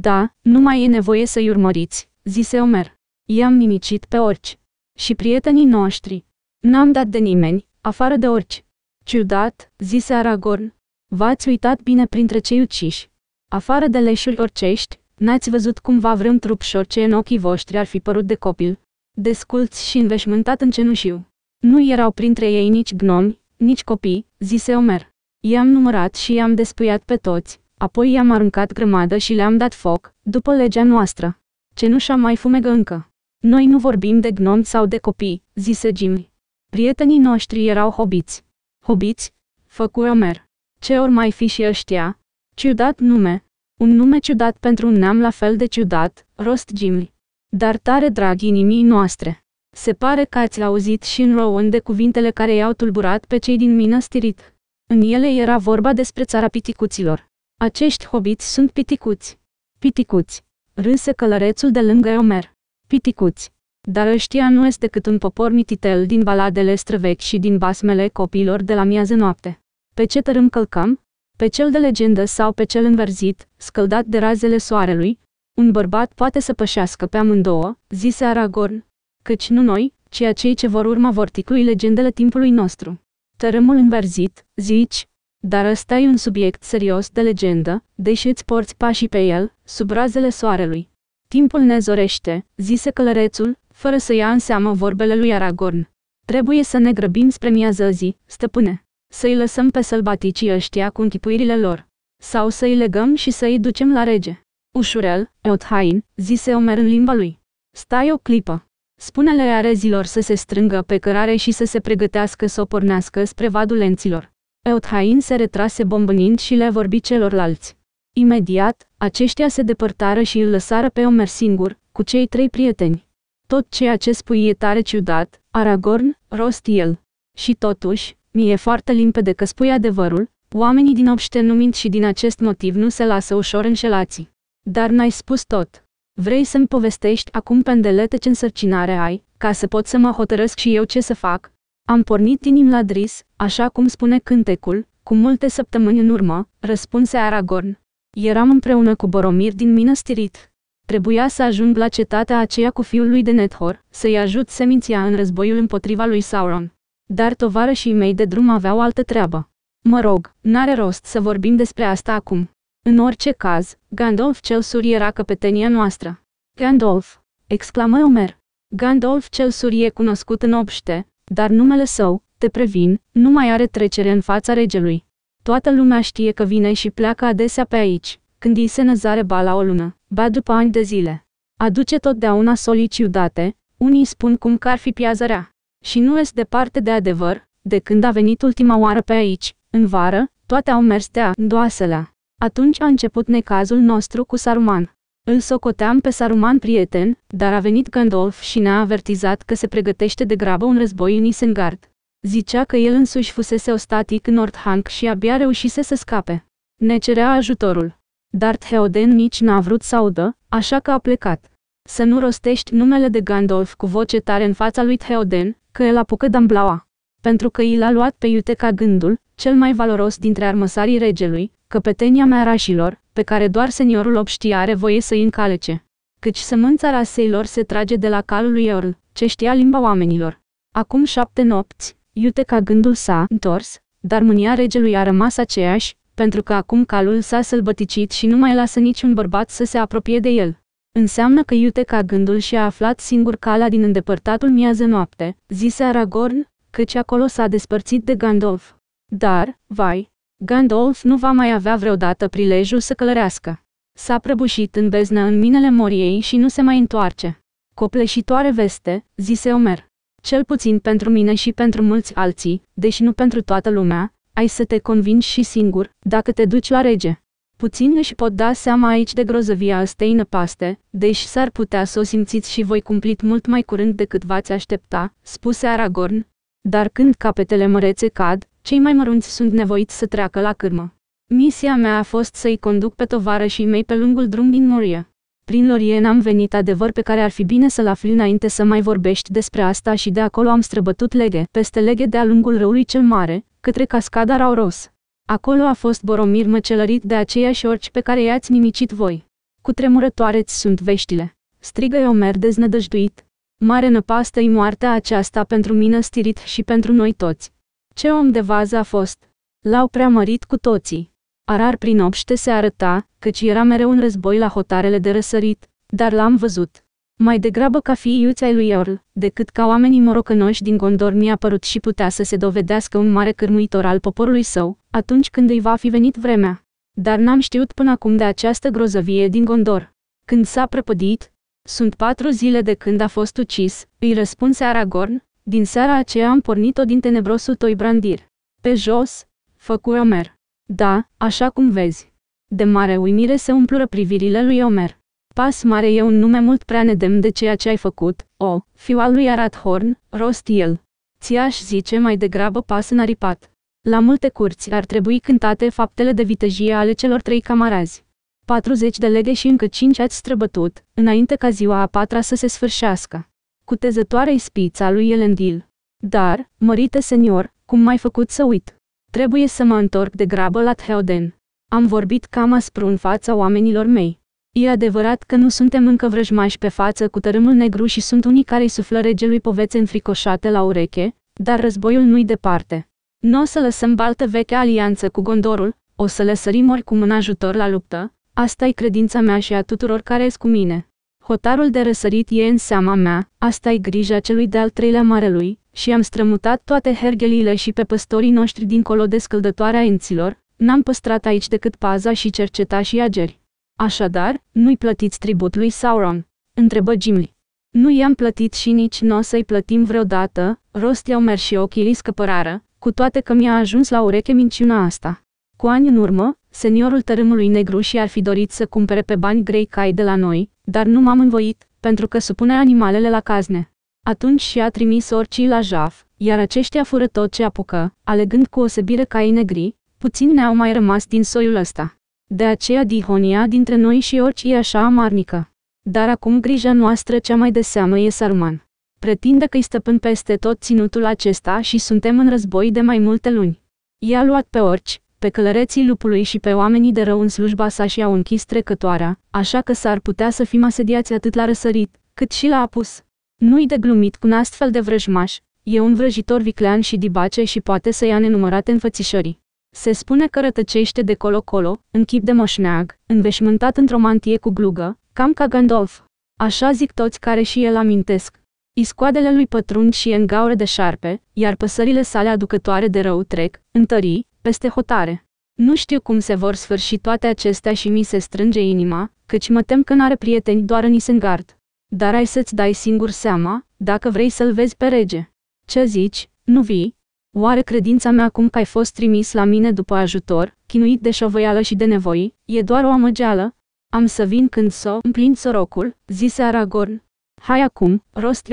Da, nu mai e nevoie să-i urmăriți, zise Omer. I-am nimicit pe orci. Și prietenii noștri. N-am dat de nimeni, afară de orci. Ciudat, zise Aragorn. V-ați uitat bine printre cei uciși. Afară de leșuri orcești, n-ați văzut cumva vreun trupșor ce în ochii voștri ar fi părut de copil. Desculți și înveșmântat în cenușiu. Nu erau printre ei nici gnomi, nici copii, zise Omer. I-am numărat și i-am despuiat pe toți. Apoi i-am aruncat grămadă și le-am dat foc, după legea noastră. Cenușa mai fumegă încă. Noi nu vorbim de gnom sau de copii, zise Jimmy. Prietenii noștri erau hobiți. Hobiți? Făcu Omer. Ce ori mai fi și ăștia? Ciudat nume. Un nume ciudat pentru un neam la fel de ciudat, rost Jimmy. Dar tare drag inimii noastre. Se pare că ați auzit și în Rowan de cuvintele care i-au tulburat pe cei din mină stirit. În ele era vorba despre țara piticuților. Acești hobiți sunt piticuți. Piticuți. Râse călărețul de lângă Omer. Piticuți. Dar ăștia nu este decât un popor mititel din baladele străvechi și din basmele copiilor de la miază noapte. Pe ce tărâm călcăm? Pe cel de legendă sau pe cel înverzit, scăldat de razele soarelui? Un bărbat poate să pășească pe amândouă, zise Aragorn. Căci nu noi, ci acei ce vor urma vor ticlui legendele timpului nostru. Tărâmul înverzit, zici, dar ăsta e un subiect serios de legendă, deși îți porți pașii pe el, sub razele soarelui. Timpul ne zorește, zise călărețul, fără să ia în seamă vorbele lui Aragorn. Trebuie să ne grăbim spre miază zi, stăpâne. Să-i lăsăm pe sălbaticii ăștia cu închipuirile lor. Sau să-i legăm și să-i ducem la rege. Ușurel, Eothain, zise Omer în limba lui. Stai o clipă. Spune-le arezilor să se strângă pe cărare și să se pregătească să o pornească spre vadul lenților. Euthain se retrase bombănind și le vorbi celorlalți. Imediat, aceștia se depărtară și îl lăsară pe Omer singur, cu cei trei prieteni. Tot ceea ce spui e tare ciudat, Aragorn, rost el. Și totuși, mi e foarte limpede că spui adevărul, oamenii din obște nu mint și din acest motiv nu se lasă ușor înșelați. Dar n-ai spus tot. Vrei să-mi povestești acum pendelete ce însărcinare ai, ca să pot să mă hotărăsc și eu ce să fac? Am pornit din Imladris, Așa cum spune cântecul, cu multe săptămâni în urmă, răspunse Aragorn. Eram împreună cu Boromir din Minostirit. Trebuia să ajung la cetatea aceea cu fiul lui de Nethor, să-i ajut seminția în războiul împotriva lui Sauron. Dar tovarășii mei de drum aveau altă treabă. Mă rog, n-are rost să vorbim despre asta acum. În orice caz, Gandalf cel Sur era căpetenia noastră. Gandalf! exclamă Omer. Gandalf cel Sur e cunoscut în obște, dar numele său, te previn, nu mai are trecere în fața regelui. Toată lumea știe că vine și pleacă adesea pe aici, când îi se năzare ba la o lună, ba după ani de zile. Aduce totdeauna solii ciudate, unii spun cum că ar fi piazărea. Și nu este departe de adevăr, de când a venit ultima oară pe aici, în vară, toate au mers de-a doaselea. Atunci a început necazul nostru cu Saruman. Îl socoteam pe Saruman prieten, dar a venit Gandalf și ne-a avertizat că se pregătește de grabă un război în Isengard. Zicea că el însuși fusese static în Hank și abia reușise să scape. Ne cerea ajutorul. Dar Theoden nici n-a vrut să audă, așa că a plecat. Să nu rostești numele de Gandalf cu voce tare în fața lui Theoden, că el apucă Damblaua. Pentru că i l-a luat pe iute ca gândul, cel mai valoros dintre armăsarii regelui, căpetenia rașilor, pe care doar seniorul obștia are voie să-i încalece. Căci sămânța raseilor se trage de la calul lui Earl, ce știa limba oamenilor. Acum șapte nopți, Iute ca gândul s-a întors, dar mânia regelui a rămas aceeași, pentru că acum calul s-a sălbăticit și nu mai lasă niciun bărbat să se apropie de el. Înseamnă că iute ca gândul și-a aflat singur cala din îndepărtatul miază noapte, zise Aragorn, căci acolo s-a despărțit de Gandalf. Dar, vai, Gandalf nu va mai avea vreodată prilejul să călărească. S-a prăbușit în beznă în minele moriei și nu se mai întoarce. Copleșitoare veste, zise Omer. Cel puțin pentru mine și pentru mulți alții, deși nu pentru toată lumea, ai să te convingi și singur, dacă te duci la rege. Puțin își pot da seama aici de grozăvia astei năpaste, deși s-ar putea să o simțiți și voi cumplit mult mai curând decât v-ați aștepta, spuse Aragorn. Dar când capetele mărețe cad, cei mai mărunți sunt nevoiți să treacă la cârmă. Misia mea a fost să-i conduc pe și mei pe lungul drum din Moria. Prin Lorien am venit adevăr pe care ar fi bine să-l afli înainte să mai vorbești despre asta și de acolo am străbătut leghe, peste leghe de-a lungul răului cel mare, către cascada Rauros. Acolo a fost Boromir măcelărit de aceiași orci pe care i-ați nimicit voi. Cu tremurătoareți sunt veștile. Strigă Omer deznădăjduit. Mare năpastă i moartea aceasta pentru mine stirit și pentru noi toți. Ce om de vază a fost! L-au preamărit cu toții. Arar prin obște se arăta, căci era mereu în război la hotarele de răsărit, dar l-am văzut. Mai degrabă ca fii iuți lui Eorl, decât ca oamenii morocănoși din Gondor mi-a părut și putea să se dovedească un mare cârmuitor al poporului său, atunci când îi va fi venit vremea. Dar n-am știut până acum de această grozăvie din Gondor. Când s-a prăpădit, sunt patru zile de când a fost ucis, îi răspunse Aragorn, din seara aceea am pornit-o din tenebrosul Toibrandir. Pe jos, făcu Omer. Da, așa cum vezi. De mare uimire se umplură privirile lui Omer. Pas mare e un nume mult prea nedemn de ceea ce ai făcut, o, fiul al lui Arathorn, rost el. Ți-aș zice mai degrabă pas aripat. La multe curți ar trebui cântate faptele de vitejie ale celor trei camarazi. 40 de leghe și încă 5 ați străbătut, înainte ca ziua a patra să se sfârșească. Cutezătoare-i spița lui Elendil. Dar, mărite senior, cum m-ai făcut să uit? Trebuie să mă întorc de grabă la Theoden. Am vorbit cam aspru în fața oamenilor mei. E adevărat că nu suntem încă vrăjmași pe față cu tărâmul negru și sunt unii care îi suflă regelui povețe înfricoșate la ureche, dar războiul nu-i departe. Nu o să lăsăm baltă vechea alianță cu Gondorul, o să le sărim oricum în ajutor la luptă, asta e credința mea și a tuturor care cu mine. Hotarul de răsărit e în seama mea, asta e grija celui de-al treilea marelui, și am strămutat toate hergheliile și pe păstorii noștri dincolo de scăldătoarea enților, n-am păstrat aici decât paza și cerceta și ageri. Așadar, nu-i plătiți tribut lui Sauron? Întrebă Gimli. Nu i-am plătit și nici nu o să-i plătim vreodată, rosteau mer și ochii îi scăpărară, cu toate că mi-a ajuns la ureche minciuna asta. Cu ani în urmă, seniorul tărâmului negru și-ar fi dorit să cumpere pe bani grei cai de la noi, dar nu m-am învoit, pentru că supune animalele la cazne. Atunci și-a trimis orcii la jaf, iar aceștia fură tot ce apucă, alegând cu osebire caii negri, puțin ne-au mai rămas din soiul ăsta. De aceea dihonia dintre noi și orcii e așa amarnică. Dar acum grija noastră cea mai de seamă e Sarman. Pretinde că-i stăpân peste tot ținutul acesta și suntem în război de mai multe luni. I-a luat pe orci, pe călăreții lupului și pe oamenii de rău în slujba sa și au închis trecătoarea, așa că s-ar putea să fim asediați atât la răsărit, cât și la apus. Nu-i de glumit cu un astfel de vrăjmaș, e un vrăjitor viclean și dibace și poate să ia nenumărate înfățișări. Se spune că rătăcește de colo-colo, în chip de moșneag, înveșmântat într-o mantie cu glugă, cam ca Gandalf. Așa zic toți care și el amintesc. Iscoadele lui pătrund și în gaură de șarpe, iar păsările sale aducătoare de rău trec, întării, peste hotare. Nu știu cum se vor sfârși toate acestea și mi se strânge inima, căci mă tem că n-are prieteni doar în Isengard. Dar ai să-ți dai singur seama, dacă vrei să-l vezi pe rege. Ce zici, nu vii? Oare credința mea cum că ai fost trimis la mine după ajutor, chinuit de șovăială și de nevoi, e doar o amăgeală? Am să vin când s-o împlin sorocul, zise Aragorn. Hai acum, rost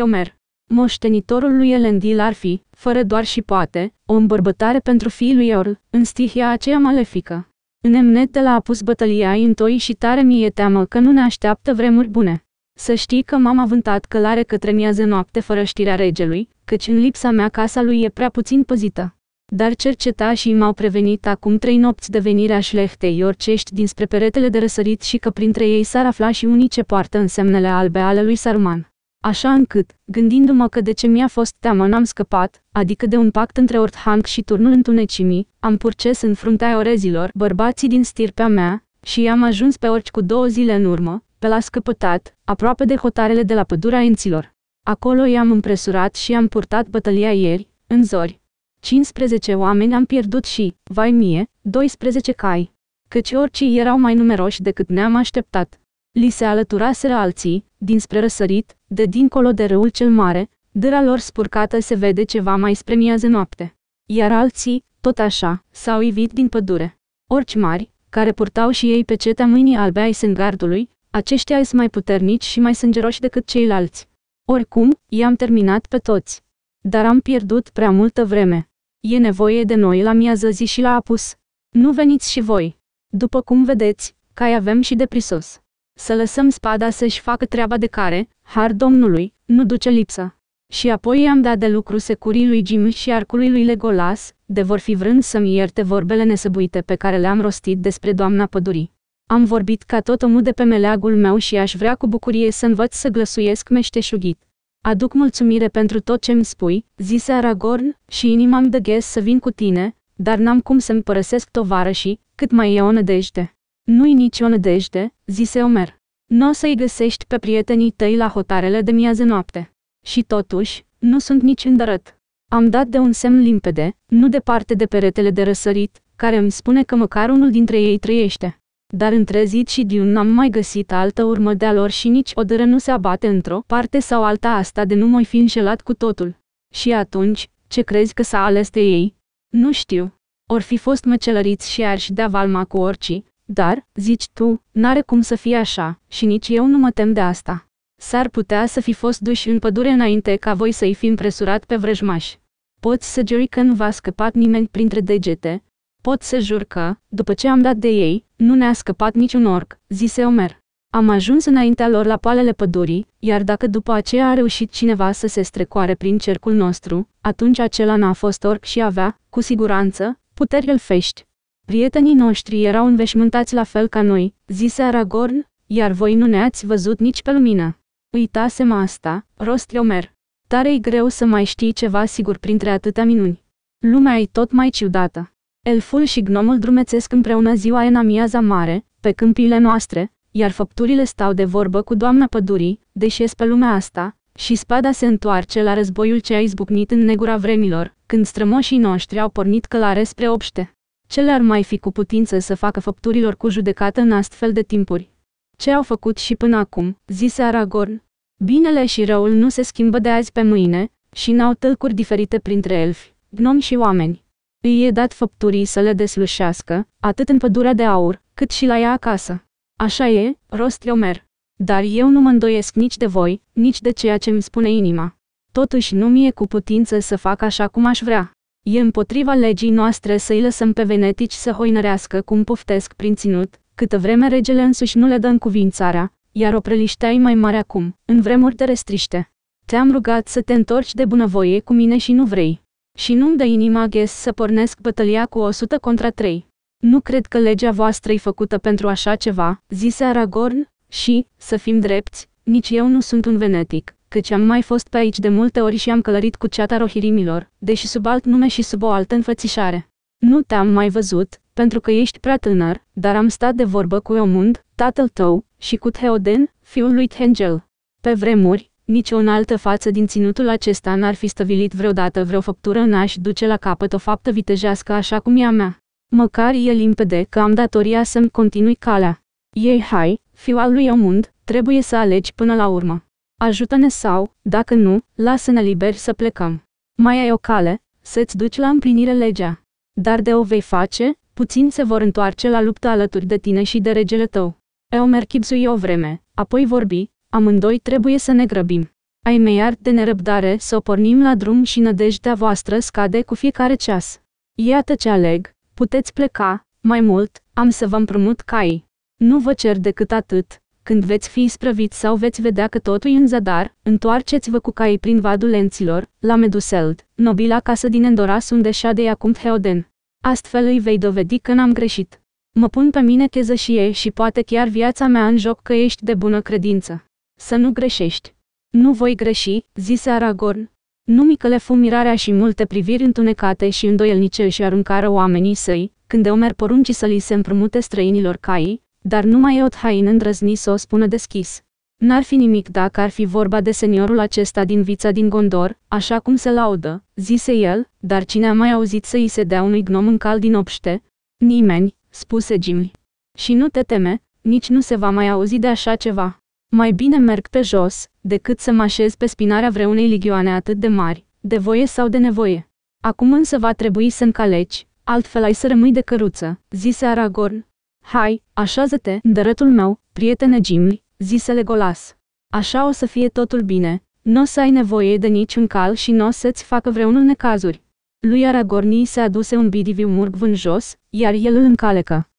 Moștenitorul lui Elendil ar fi, fără doar și poate, o îmbărbătare pentru fiul lui Eorl, în stihia aceea malefică. Înemnet de la a pus bătălia întoi și tare mi-e teamă că nu ne așteaptă vremuri bune. Să știi că m-am avântat călare către miază noapte fără știrea regelui, căci în lipsa mea casa lui e prea puțin păzită. Dar cerceta și m-au prevenit acum trei nopți de venirea șlehtei orcești dinspre peretele de răsărit și că printre ei s-ar afla și unii ce poartă însemnele albe ale lui Sarman. Așa încât, gândindu-mă că de ce mi-a fost teamă n-am scăpat, adică de un pact între Orthanc și turnul întunecimii, am purces în fruntea orezilor bărbații din stirpea mea și i-am ajuns pe orci cu două zile în urmă, pe la scăpătat, aproape de hotarele de la pădurea enților. Acolo i-am împresurat și am purtat bătălia ieri, în zori. 15 oameni am pierdut și, vai mie, 12 cai. Căci orice erau mai numeroși decât ne-am așteptat. Li se alăturaseră alții, dinspre răsărit, de dincolo de râul cel mare, dâra lor spurcată se vede ceva mai spre miază noapte. Iar alții, tot așa, s-au ivit din pădure. Orci mari, care purtau și ei pe cetea mâinii albe ai sângardului, aceștia sunt mai puternici și mai sângeroși decât ceilalți. Oricum, i-am terminat pe toți. Dar am pierdut prea multă vreme. E nevoie de noi la miază zi și la apus. Nu veniți și voi. După cum vedeți, cai avem și de prisos. Să lăsăm spada să-și facă treaba de care, har Domnului, nu duce lipsă. Și apoi i-am dat de lucru securii lui Jim și arcului lui Legolas, de vor fi vrând să-mi ierte vorbele nesăbuite pe care le-am rostit despre doamna pădurii. Am vorbit ca tot omul de pe meleagul meu și aș vrea cu bucurie să învăț să glăsuiesc meșteșugit. Aduc mulțumire pentru tot ce îmi spui, zise Aragorn, și inima îmi dăghes să vin cu tine, dar n-am cum să-mi părăsesc tovarășii, cât mai e o nădejde. Nu-i nicio nădejde, zise Omer. Nu o să-i găsești pe prietenii tăi la hotarele de miază noapte. Și totuși, nu sunt nici îndărăt. Am dat de un semn limpede, nu departe de peretele de răsărit, care îmi spune că măcar unul dintre ei trăiește dar între zid și diun n-am mai găsit altă urmă de-a lor și nici o dără nu se abate într-o parte sau alta asta de nu mai fi înșelat cu totul. Și atunci, ce crezi că s-a ales de ei? Nu știu. Or fi fost măcelăriți și arși de valma cu orci. dar, zici tu, n-are cum să fie așa, și nici eu nu mă tem de asta. S-ar putea să fi fost duși în pădure înainte ca voi să-i fi impresurat pe vrăjmași. Poți să geri că nu v-a scăpat nimeni printre degete, Pot să jur că, după ce am dat de ei, nu ne-a scăpat niciun orc, zise Omer. Am ajuns înaintea lor la palele pădurii, iar dacă după aceea a reușit cineva să se strecoare prin cercul nostru, atunci acela n-a fost orc și avea, cu siguranță, puteri elfești. Prietenii noștri erau înveșmântați la fel ca noi, zise Aragorn, iar voi nu ne-ați văzut nici pe lumină. Uitasem asta, rostri Omer. Tare-i greu să mai știi ceva sigur printre atâtea minuni. Lumea e tot mai ciudată. Elful și gnomul drumețesc împreună ziua în amiaza mare, pe câmpiile noastre, iar făpturile stau de vorbă cu doamna pădurii, deși pe lumea asta, și spada se întoarce la războiul ce a izbucnit în negura vremilor, când strămoșii noștri au pornit călare spre obște. Ce le-ar mai fi cu putință să facă făpturilor cu judecată în astfel de timpuri? Ce au făcut și până acum, zise Aragorn. Binele și răul nu se schimbă de azi pe mâine, și n-au tâlcuri diferite printre elfi, gnomi și oameni. Îi e dat făpturii să le deslușească, atât în pădurea de aur, cât și la ea acasă. Așa e, rost Omer. Dar eu nu mă îndoiesc nici de voi, nici de ceea ce îmi spune inima. Totuși nu mi-e cu putință să fac așa cum aș vrea. E împotriva legii noastre să-i lăsăm pe venetici să hoinărească cum poftesc prin ținut, câtă vreme regele însuși nu le dă în cuvințarea, iar o preliștea e mai mare acum, în vremuri de restriște. Te-am rugat să te întorci de bunăvoie cu mine și nu vrei și nu-mi dă inima ghes să pornesc bătălia cu 100 contra 3. Nu cred că legea voastră e făcută pentru așa ceva, zise Aragorn, și, să fim drepți, nici eu nu sunt un venetic, căci am mai fost pe aici de multe ori și am călărit cu ceata rohirimilor, deși sub alt nume și sub o altă înfățișare. Nu te-am mai văzut, pentru că ești prea tânăr, dar am stat de vorbă cu Eomund, tatăl tău, și cu Theoden, fiul lui Tengel. Pe vremuri, nici o altă față din ținutul acesta n-ar fi stăvilit vreodată vreo făptură în aș duce la capăt o faptă vitejească așa cum e a mea. Măcar e limpede că am datoria să-mi continui calea. Ei hai, fiu al lui Omund, trebuie să alegi până la urmă. Ajută-ne sau, dacă nu, lasă-ne liberi să plecăm. Mai ai o cale, să-ți duci la împlinire legea. Dar de o vei face, puțin se vor întoarce la luptă alături de tine și de regele tău. Eomer chipzui o vreme, apoi vorbi, Amândoi trebuie să ne grăbim. Ai mei ard de nerăbdare să o pornim la drum și nădejdea voastră scade cu fiecare ceas. Iată ce aleg, puteți pleca, mai mult, am să vă împrumut cai. Nu vă cer decât atât, când veți fi isprăviți sau veți vedea că totul e în zadar, întoarceți-vă cu caii prin vadul lenților, la Meduseld, nobila casă din Endoras unde șade acum Heoden. Astfel îi vei dovedi că n-am greșit. Mă pun pe mine cheză și ei și poate chiar viața mea în joc că ești de bună credință să nu greșești. Nu voi greși, zise Aragorn. Numicăle fu mirarea și multe priviri întunecate și îndoielnice și aruncară oamenii săi, când Omer porunci să li se împrumute străinilor caii, dar numai Eothain îndrăzni să o spună deschis. N-ar fi nimic dacă ar fi vorba de seniorul acesta din vița din Gondor, așa cum se laudă, zise el, dar cine a mai auzit să i se dea unui gnom în cal din obște? Nimeni, spuse Gimli. Și nu te teme, nici nu se va mai auzi de așa ceva. Mai bine merg pe jos, decât să mă așez pe spinarea vreunei ligioane atât de mari, de voie sau de nevoie. Acum însă va trebui să încaleci, altfel ai să rămâi de căruță, zise Aragorn. Hai, așează-te, dărătul meu, prietene Gimli, zise Legolas. Așa o să fie totul bine, nu o să ai nevoie de niciun cal și nu o să-ți facă vreunul necazuri. Lui Aragorn se aduse un bidiviu murg jos, iar el îl încalecă.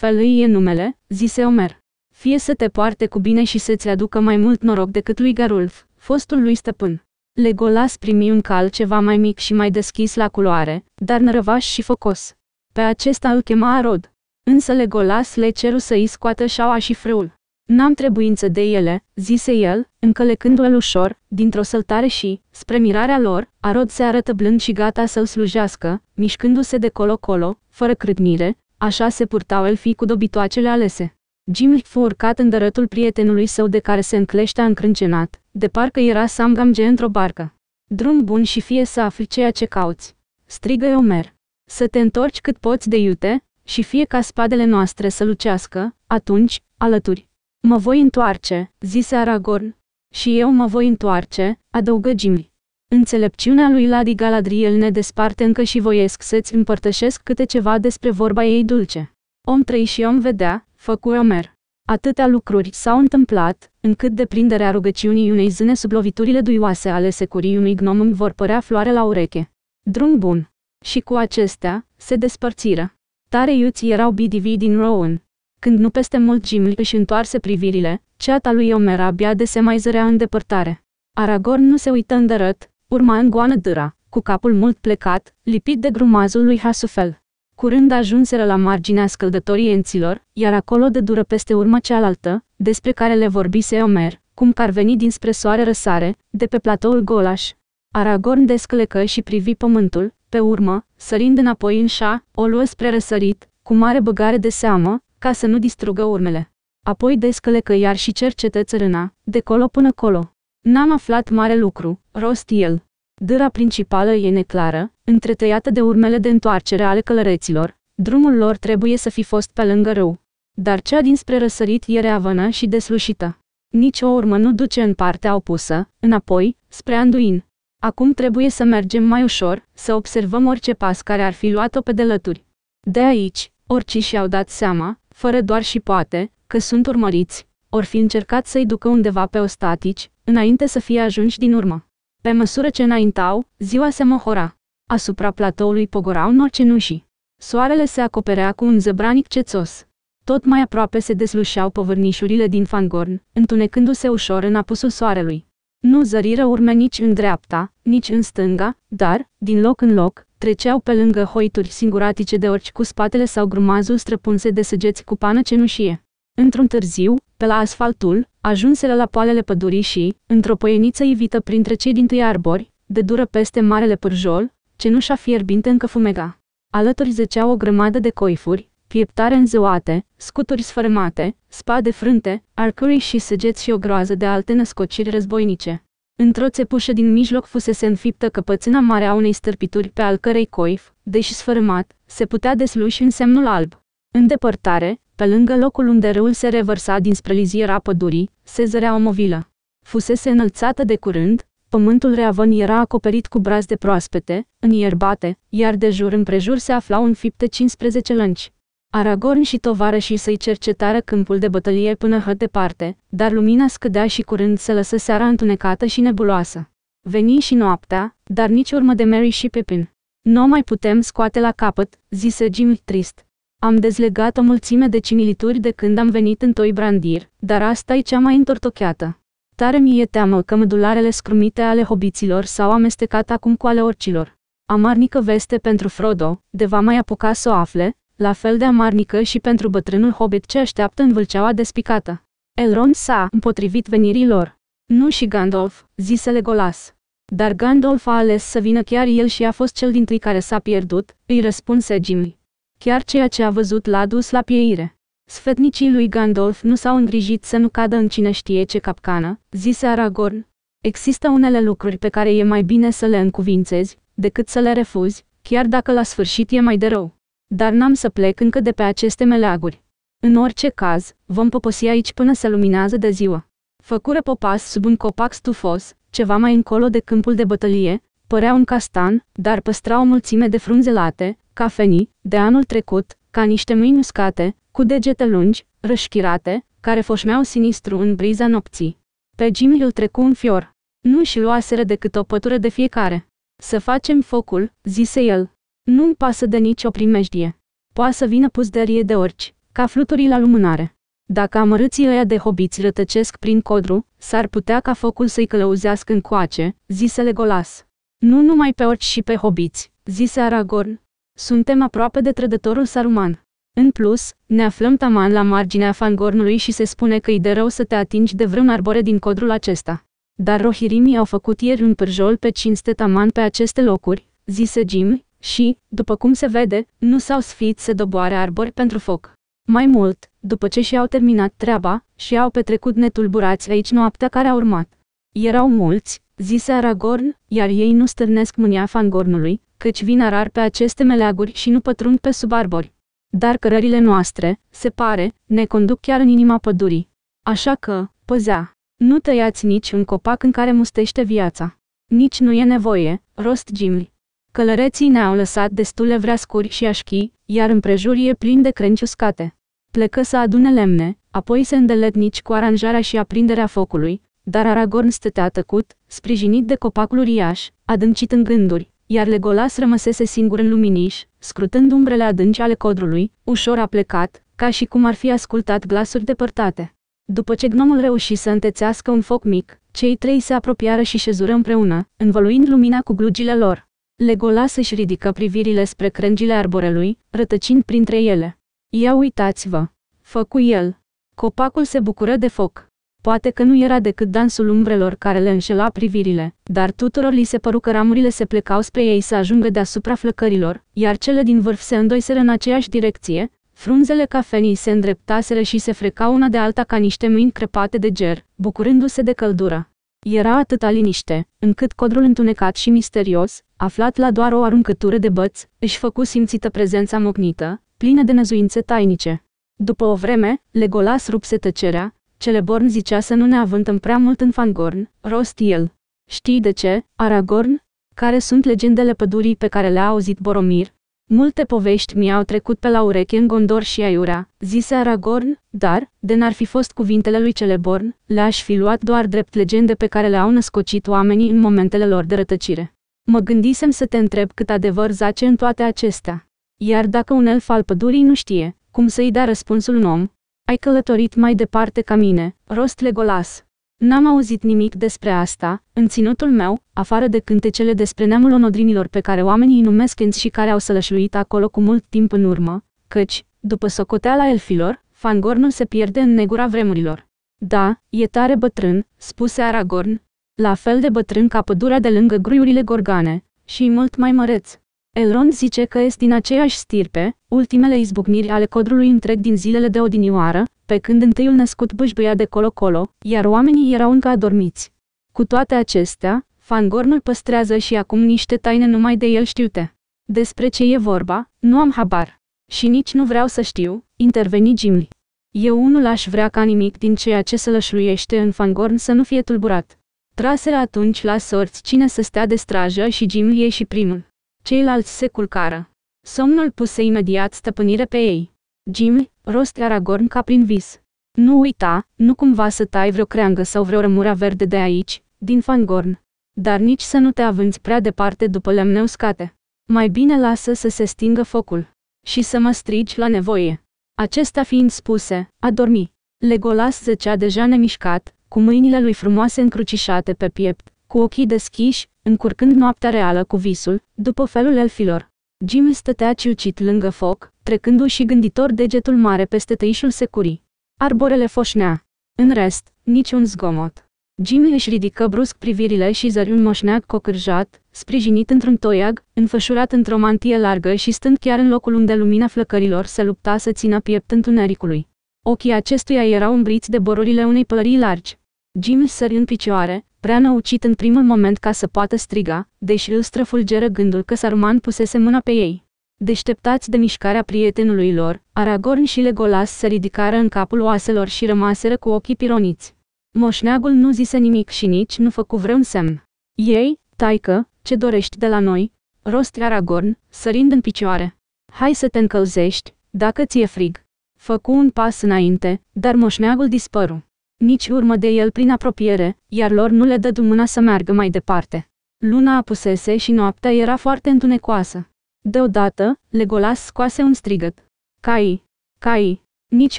îi e numele, zise Omer fie să te poarte cu bine și să-ți aducă mai mult noroc decât lui Garulf, fostul lui stăpân. Legolas primi un cal ceva mai mic și mai deschis la culoare, dar nărăvaș și focos. Pe acesta îl chema Arod. Însă Legolas le ceru să-i scoată șaua și frâul. N-am trebuință de ele, zise el, încălecându-l ușor, dintr-o săltare și, spre mirarea lor, Arod se arătă blând și gata să-l slujească, mișcându-se de colo-colo, fără crâdnire, așa se purtau elfii cu dobitoacele alese. Jim fu urcat în dărătul prietenului său de care se încleștea încrâncenat, de parcă era Sam Gamge într-o barcă. Drum bun și fie să afli ceea ce cauți. Strigă Omer. Să te întorci cât poți de iute, și fie ca spadele noastre să lucească, atunci, alături. Mă voi întoarce, zise Aragorn. Și eu mă voi întoarce, adăugă Gimli. Înțelepciunea lui Lady Galadriel ne desparte încă și voiesc să-ți împărtășesc câte ceva despre vorba ei dulce. Om trăi și om vedea, făcu Omer. Atâtea lucruri s-au întâmplat, încât deprinderea rugăciunii unei zâne sub loviturile duioase ale securii unui gnom îmi vor părea floare la ureche. Drum bun. Și cu acestea, se despărțiră. Tare iuți erau BDV din Rowan. Când nu peste mult Jim își întoarse privirile, ceata lui Omer abia de se mai zărea în depărtare. Aragorn nu se uită îndărât, urma în goană dâra, cu capul mult plecat, lipit de grumazul lui Hasufel. Curând ajunseră la marginea scăldătorii enților, iar acolo de dură peste urmă cealaltă, despre care le vorbise Omer, cum că ar veni dinspre soare răsare, de pe platoul Golaș. Aragorn desclecă și privi pământul, pe urmă, sărind înapoi în șa, o luă spre răsărit, cu mare băgare de seamă, ca să nu distrugă urmele. Apoi descălecă iar și cercetă țărâna, de colo până colo. N-am aflat mare lucru, rost el. Dâra principală e neclară, întretăiată de urmele de întoarcere ale călăreților, drumul lor trebuie să fi fost pe lângă râu. Dar cea dinspre răsărit e reavănă și deslușită. Nici o urmă nu duce în partea opusă, înapoi, spre Anduin. Acum trebuie să mergem mai ușor, să observăm orice pas care ar fi luat-o pe delături. De aici, orici și-au dat seama, fără doar și poate, că sunt urmăriți, or fi încercat să-i ducă undeva pe ostatici, înainte să fie ajunși din urmă. Pe măsură ce înaintau, ziua se mohora. Asupra platoului pogorau nori cenușii. Soarele se acoperea cu un zăbranic cețos. Tot mai aproape se deslușeau povârnișurile din Fangorn, întunecându-se ușor în apusul soarelui. Nu zăriră urme nici în dreapta, nici în stânga, dar, din loc în loc, treceau pe lângă hoituri singuratice de orci cu spatele sau grumazul străpunse de săgeți cu pană cenușie. Într-un târziu, pe la asfaltul, Ajunsele la poalele pădurii și, într-o poieniță ivită printre cei din tâi arbori, de dură peste marele pârjol, cenușa fierbinte încă fumega. Alături zeceau o grămadă de coifuri, pieptare înzeoate, scuturi sfărâmate, spade frânte, arcuri și săgeți și o groază de alte născociri războinice. Într-o țepușă din mijloc fusese înfiptă căpățâna mare a unei stârpituri pe al cărei coif, deși sfărâmat, se putea desluși în semnul alb. În depărtare, pe lângă locul unde râul se revărsa dinspre liziera pădurii, se zărea o movilă. Fusese înălțată de curând, pământul reavăn era acoperit cu de proaspete, ierbate, iar de jur împrejur se aflau înfipte 15 lănci. Aragorn și tovarășii să-i cercetară câmpul de bătălie până hăt departe, dar lumina scădea și curând se lăsă seara întunecată și nebuloasă. Veni și noaptea, dar nici urmă de Mary și Pepin. Nu mai putem scoate la capăt, zise Jim trist. Am dezlegat o mulțime de cimilituri de când am venit în Toi Brandir, dar asta e cea mai întortocheată. Tare mi-e teamă că mădularele scrumite ale hobiților s-au amestecat acum cu ale orcilor. Amarnică veste pentru Frodo, de va mai apuca să o afle, la fel de amarnică și pentru bătrânul hobbit ce așteaptă în vâlceaua despicată. Elrond s-a împotrivit venirii lor. Nu și Gandalf, zise Legolas. Dar Gandalf a ales să vină chiar el și a fost cel din care s-a pierdut, îi răspunse Gimli. Chiar ceea ce a văzut l-a dus la pieire. Sfetnicii lui Gandalf nu s-au îngrijit să nu cadă în cine știe ce capcană, zise Aragorn. Există unele lucruri pe care e mai bine să le încuvințezi, decât să le refuzi, chiar dacă la sfârșit e mai de rău. Dar n-am să plec încă de pe aceste meleaguri. În orice caz, vom poposi aici până se luminează de ziua. Făcură popas sub un copac stufos, ceva mai încolo de câmpul de bătălie, părea un castan, dar păstra o mulțime de frunze late, ca fenii, de anul trecut, ca niște mâini uscate, cu degete lungi, rășchirate, care foșmeau sinistru în briza nopții. Pe Jimmy îl trecu un fior. Nu și luaseră decât o pătură de fiecare. Să facem focul, zise el. Nu-mi pasă de o primejdie. Poate să vină rie de orci, ca fluturii la lumânare. Dacă amărâții ăia de hobiți rătăcesc prin codru, s-ar putea ca focul să-i călăuzească în coace, zise Legolas. Nu numai pe orci și pe hobiți, zise Aragorn, suntem aproape de trădătorul Saruman. În plus, ne aflăm taman la marginea fangornului și se spune că-i de rău să te atingi de vreun arbore din codrul acesta. Dar rohirimii au făcut ieri un pârjol pe cinste taman pe aceste locuri, zise Jim, și, după cum se vede, nu s-au sfit să doboare arbori pentru foc. Mai mult, după ce și-au terminat treaba, și au petrecut netulburați aici noaptea care a urmat. Erau mulți, zise Aragorn, iar ei nu stârnesc mânia fangornului, căci vin arar pe aceste meleaguri și nu pătrund pe sub arbori. Dar cărările noastre, se pare, ne conduc chiar în inima pădurii. Așa că, păzea, nu tăiați nici un copac în care mustește viața. Nici nu e nevoie, rost Gimli. Călăreții ne-au lăsat destule vreascuri și așchii, iar împrejur e plin de crenci uscate. Plecă să adune lemne, apoi se îndeletnici cu aranjarea și aprinderea focului, dar Aragorn stătea tăcut, sprijinit de copacul uriaș, adâncit în gânduri, iar Legolas rămăsese singur în luminiș, scrutând umbrele adânci ale codrului, ușor a plecat, ca și cum ar fi ascultat glasuri depărtate. După ce gnomul reuși să întețească un foc mic, cei trei se apropiară și șezură împreună, învăluind lumina cu glugile lor. Legolas își ridică privirile spre crengile arborelui, rătăcind printre ele. Ia uitați-vă! Făcu el. Copacul se bucură de foc. Poate că nu era decât dansul umbrelor care le înșela privirile, dar tuturor li se păru că ramurile se plecau spre ei să ajungă deasupra flăcărilor, iar cele din vârf se îndoiseră în aceeași direcție, frunzele cafenii se îndreptaseră și se frecau una de alta ca niște mâini crepate de ger, bucurându-se de căldură. Era atâta liniște, încât codrul întunecat și misterios, aflat la doar o aruncătură de băț, își făcu simțită prezența mocnită, plină de năzuințe tainice. După o vreme, Legolas rupse tăcerea, Celeborn zicea să nu ne avântăm prea mult în Fangorn, rost el. Știi de ce, Aragorn? Care sunt legendele pădurii pe care le-a auzit Boromir? Multe povești mi-au trecut pe la ureche în Gondor și Aiura, zise Aragorn, dar, de n-ar fi fost cuvintele lui Celeborn, le-aș fi luat doar drept legende pe care le-au născocit oamenii în momentele lor de rătăcire. Mă gândisem să te întreb cât adevăr zace în toate acestea. Iar dacă un elf al pădurii nu știe, cum să-i dea răspunsul un om, ai călătorit mai departe ca mine, rost Legolas. N-am auzit nimic despre asta, în ținutul meu, afară de cântecele despre neamul onodrinilor pe care oamenii îi numesc enți și care au sălășluit acolo cu mult timp în urmă, căci, după socoteala elfilor, Fangornul se pierde în negura vremurilor. Da, e tare bătrân, spuse Aragorn, la fel de bătrân ca pădurea de lângă gruiurile gorgane, și mult mai măreț. Elrond zice că este din aceeași stirpe, ultimele izbucniri ale codrului întreg din zilele de odinioară, pe când întâiul născut bâșbâia de colo-colo, iar oamenii erau încă adormiți. Cu toate acestea, Fangornul păstrează și acum niște taine numai de el știute. Despre ce e vorba, nu am habar. Și nici nu vreau să știu, interveni Gimli. Eu unul aș vrea ca nimic din ceea ce se lășluiește în Fangorn să nu fie tulburat. Traseră atunci la sorți cine să stea de strajă și Gimli e și primul. Ceilalți se culcară. Somnul puse imediat stăpânire pe ei. Jim, rost Aragorn ca prin vis. Nu uita, nu cumva să tai vreo creangă sau vreo rămura verde de aici, din Fangorn. Dar nici să nu te avânți prea departe după lemne uscate. Mai bine lasă să se stingă focul. Și să mă strigi la nevoie. Acesta fiind spuse, a dormi. Legolas zăcea deja nemișcat, cu mâinile lui frumoase încrucișate pe piept, cu ochii deschiși, încurcând noaptea reală cu visul, după felul elfilor. Jim stătea ciucit lângă foc, trecându-și și gânditor degetul mare peste tăișul securii. Arborele foșnea. În rest, niciun zgomot. Jim își ridică brusc privirile și zări un moșneac cocârjat, sprijinit într-un toiag, înfășurat într-o mantie largă și stând chiar în locul unde lumina flăcărilor se lupta să țină piept întunericului. Ochii acestuia erau umbriți de borurile unei pălării largi. Jim sări în picioare, prea năucit în primul moment ca să poată striga, deși îl străfulgeră gândul că Saruman pusese mâna pe ei. Deșteptați de mișcarea prietenului lor, Aragorn și Legolas se ridicară în capul oaselor și rămaseră cu ochii pironiți. Moșneagul nu zise nimic și nici nu făcu vreun semn. Ei, taică, ce dorești de la noi? Rosti Aragorn, sărind în picioare. Hai să te încălzești, dacă ți-e frig. Făcu un pas înainte, dar moșneagul dispăru nici urmă de el prin apropiere, iar lor nu le dă mâna să meargă mai departe. Luna apusese și noaptea era foarte întunecoasă. Deodată, Legolas scoase un strigăt. Cai! Cai! Nici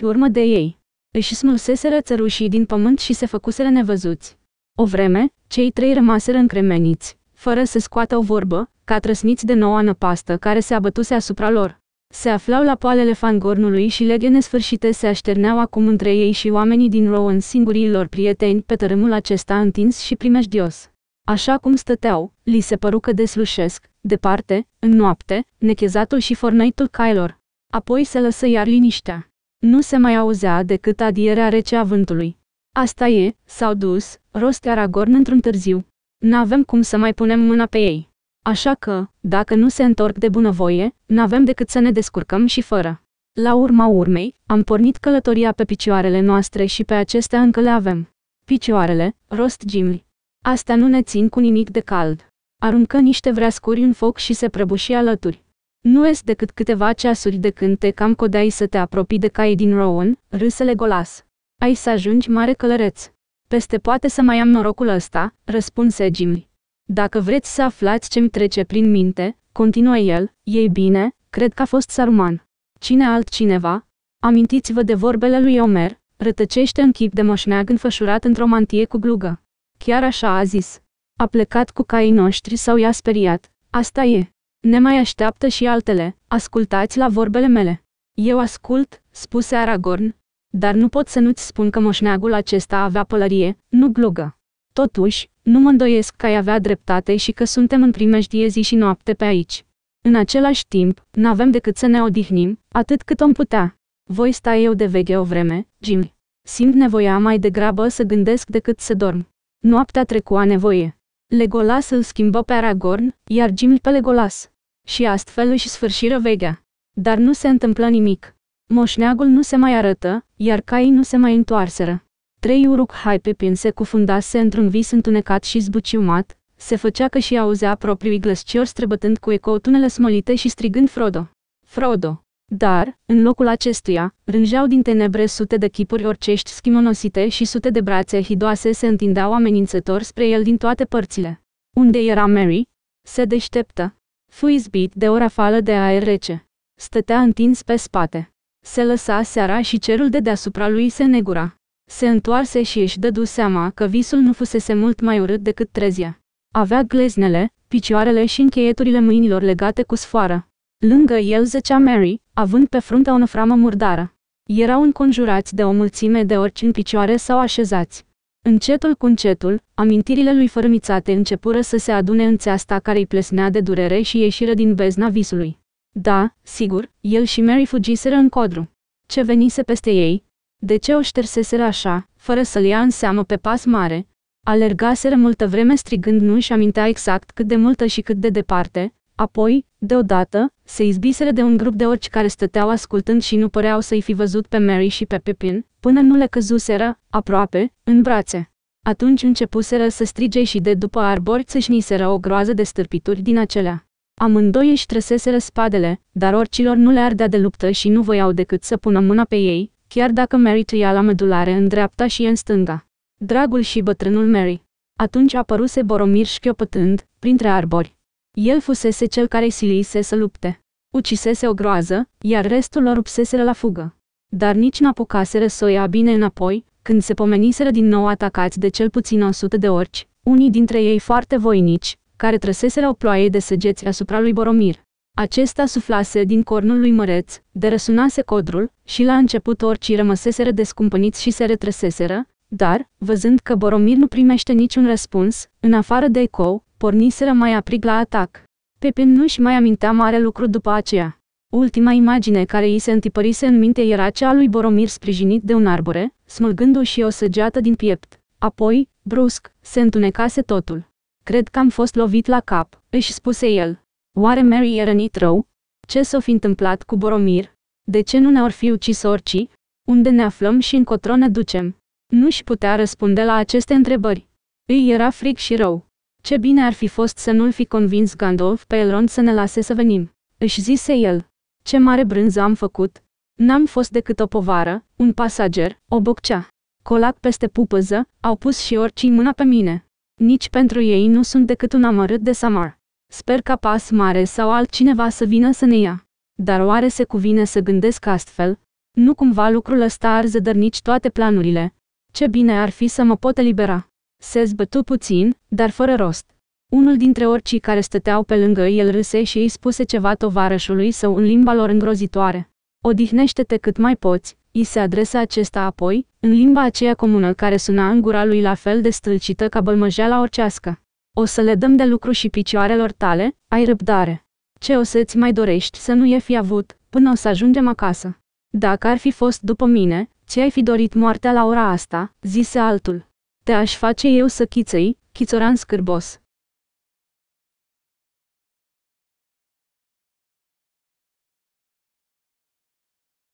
urmă de ei. Își smulseseră țărușii din pământ și se făcuseră nevăzuți. O vreme, cei trei rămaseră încremeniți, fără să scoată o vorbă, ca trăsniți de noua năpastă care se abătuse asupra lor. Se aflau la poalele fangornului și lege nesfârșite se așterneau acum între ei și oamenii din Rowan singurii lor prieteni pe tărâmul acesta întins și primejdios. Așa cum stăteau, li se păru că deslușesc, departe, în noapte, nechezatul și fornăitul cailor. Apoi se lăsă iar liniștea. Nu se mai auzea decât adierea rece a vântului. Asta e, s-au dus, rost Aragorn într-un târziu. N-avem cum să mai punem mâna pe ei. Așa că, dacă nu se întorc de bunăvoie, n-avem decât să ne descurcăm și fără. La urma urmei, am pornit călătoria pe picioarele noastre și pe acestea încă le avem. Picioarele, rost Gimli. Astea nu ne țin cu nimic de cald. Aruncă niște vreascuri în foc și se prăbuși alături. Nu este decât câteva ceasuri de când te cam codeai să te apropii de caii din Rowan, râsele golas. Ai să ajungi mare călăreț. Peste poate să mai am norocul ăsta, răspunse Gimli. Dacă vreți să aflați ce-mi trece prin minte, continuă el, ei bine, cred că a fost Saruman. Cine altcineva? Amintiți-vă de vorbele lui Omer, rătăcește în chip de moșneag înfășurat într-o mantie cu glugă. Chiar așa a zis. A plecat cu caii noștri sau i-a speriat. Asta e. Ne mai așteaptă și altele, ascultați la vorbele mele. Eu ascult, spuse Aragorn, dar nu pot să nu-ți spun că moșneagul acesta avea pălărie, nu glugă. Totuși, nu mă îndoiesc că ai avea dreptate și că suntem în primejdie zi și noapte pe aici. În același timp, n-avem decât să ne odihnim, atât cât om putea. Voi sta eu de veche o vreme, Jim. Simt nevoia mai degrabă să gândesc decât să dorm. Noaptea a nevoie. Legolas îl schimbă pe Aragorn, iar Jim pe Legolas. Și astfel își sfârșiră vegea. Dar nu se întâmplă nimic. Moșneagul nu se mai arătă, iar caii nu se mai întoarseră. Trei uruk hai pe pin se cufundase într-un vis întunecat și zbuciumat, se făcea că și auzea propriul glăscior străbătând cu tunele smolite și strigând Frodo. Frodo! Dar, în locul acestuia, rângeau din tenebre sute de chipuri orcești schimonosite și sute de brațe hidoase se întindeau amenințător spre el din toate părțile. Unde era Mary? Se deșteptă. Fu izbit de o rafală de aer rece. Stătea întins pe spate. Se lăsa seara și cerul de deasupra lui se negura. Se întoarse și își dădu seama că visul nu fusese mult mai urât decât trezia. Avea gleznele, picioarele și încheieturile mâinilor legate cu sfoară. Lângă el zăcea Mary, având pe frunte o năframă murdară. Erau înconjurați de o mulțime de orci în picioare sau așezați. Încetul cu încetul, amintirile lui fărâmițate începură să se adune în țeasta care îi plesnea de durere și ieșiră din bezna visului. Da, sigur, el și Mary fugiseră în codru. Ce venise peste ei, de ce o șterseseră așa, fără să-l ia în seamă pe pas mare? Alergaseră multă vreme strigând nu și amintea exact cât de multă și cât de departe, apoi, deodată, se izbiseră de un grup de orci care stăteau ascultând și nu păreau să-i fi văzut pe Mary și pe Pepin, până nu le căzuseră, aproape, în brațe. Atunci începuseră să strige și de după arbori să niseră o groază de stârpituri din acelea. Amândoi își trăseseră spadele, dar orcilor nu le ardea de luptă și nu voiau decât să pună mâna pe ei, chiar dacă Mary tria la mădulare în dreapta și în stânga. Dragul și bătrânul Mary. Atunci apăruse Boromir șchiopătând, printre arbori. El fusese cel care silise să lupte. Ucisese o groază, iar restul lor rupseseră la fugă. Dar nici n-apucaseră să o ia bine înapoi, când se pomeniseră din nou atacați de cel puțin 100 de orci, unii dintre ei foarte voinici, care trăseseră o ploaie de săgeți asupra lui Boromir. Acesta suflase din cornul lui Măreț, de răsunase codrul, și la început orcii rămăseseră descumpăniți și se retreseseră, dar, văzând că Boromir nu primește niciun răspuns, în afară de ecou, porniseră mai aprig la atac. Pepin nu-și mai amintea mare lucru după aceea. Ultima imagine care îi se întipărise în minte era cea a lui Boromir sprijinit de un arbore, smulgându-și o săgeată din piept. Apoi, brusc, se întunecase totul. Cred că am fost lovit la cap, își spuse el. Oare Mary e rănit rău? Ce s-o fi întâmplat cu Boromir? De ce nu ne-or fi ucis orcii? Unde ne aflăm și încotro ne ducem? Nu-și putea răspunde la aceste întrebări. Îi era fric și rău. Ce bine ar fi fost să nu-l fi convins Gandalf pe Elrond să ne lase să venim. Își zise el. Ce mare brânză am făcut! N-am fost decât o povară, un pasager, o boccea. Colat peste pupăză, au pus și orcii mâna pe mine. Nici pentru ei nu sunt decât un amărât de samar. Sper ca pas mare sau altcineva să vină să ne ia. Dar oare se cuvine să gândesc astfel? Nu cumva lucrul ăsta ar zădărnici toate planurile. Ce bine ar fi să mă pot elibera. Se zbătu puțin, dar fără rost. Unul dintre orcii care stăteau pe lângă el râse și îi spuse ceva tovarășului său în limba lor îngrozitoare. Odihnește-te cât mai poți, îi se adresa acesta apoi, în limba aceea comună care suna în gura lui la fel de stâlcită ca bălmăjeala orcească. O să le dăm de lucru și picioarelor tale, ai răbdare. Ce o să-ți mai dorești să nu e fi avut, până o să ajungem acasă? Dacă ar fi fost după mine, ce ai fi dorit moartea la ora asta, zise altul. Te aș face eu să chiței, chițoran scârbos.